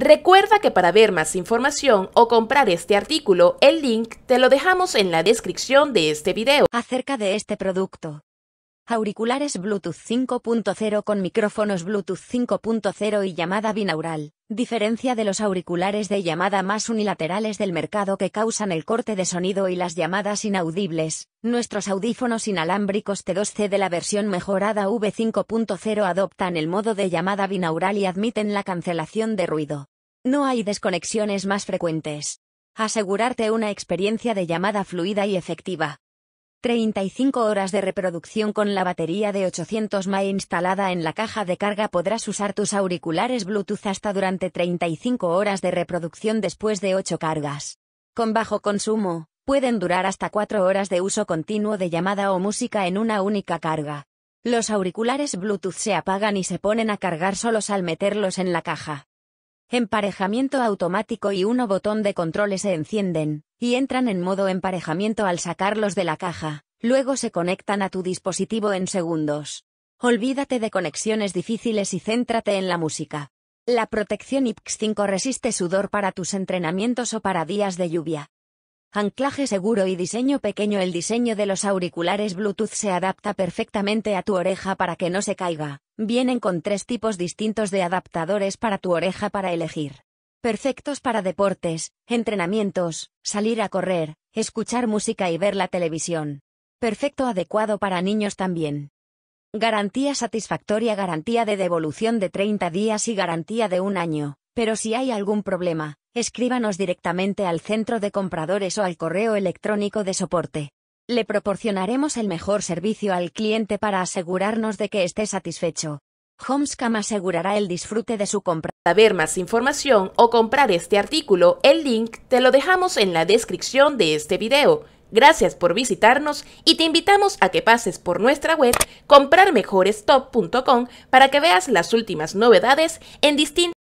Recuerda que para ver más información o comprar este artículo, el link te lo dejamos en la descripción de este video. Acerca de este producto auriculares Bluetooth 5.0 con micrófonos Bluetooth 5.0 y llamada binaural, diferencia de los auriculares de llamada más unilaterales del mercado que causan el corte de sonido y las llamadas inaudibles, nuestros audífonos inalámbricos T2C de la versión mejorada V5.0 adoptan el modo de llamada binaural y admiten la cancelación de ruido. No hay desconexiones más frecuentes. Asegurarte una experiencia de llamada fluida y efectiva. 35 horas de reproducción con la batería de 800 mAh instalada en la caja de carga podrás usar tus auriculares Bluetooth hasta durante 35 horas de reproducción después de 8 cargas. Con bajo consumo, pueden durar hasta 4 horas de uso continuo de llamada o música en una única carga. Los auriculares Bluetooth se apagan y se ponen a cargar solos al meterlos en la caja emparejamiento automático y uno botón de control se encienden, y entran en modo emparejamiento al sacarlos de la caja, luego se conectan a tu dispositivo en segundos. Olvídate de conexiones difíciles y céntrate en la música. La protección IPX5 resiste sudor para tus entrenamientos o para días de lluvia. Anclaje seguro y diseño pequeño El diseño de los auriculares Bluetooth se adapta perfectamente a tu oreja para que no se caiga. Vienen con tres tipos distintos de adaptadores para tu oreja para elegir. Perfectos para deportes, entrenamientos, salir a correr, escuchar música y ver la televisión. Perfecto adecuado para niños también. Garantía satisfactoria, garantía de devolución de 30 días y garantía de un año, pero si hay algún problema, escríbanos directamente al centro de compradores o al correo electrónico de soporte. Le proporcionaremos el mejor servicio al cliente para asegurarnos de que esté satisfecho. Homescam asegurará el disfrute de su compra. Para ver más información o comprar este artículo, el link te lo dejamos en la descripción de este video. Gracias por visitarnos y te invitamos a que pases por nuestra web comprarmejorestop.com para que veas las últimas novedades en distintos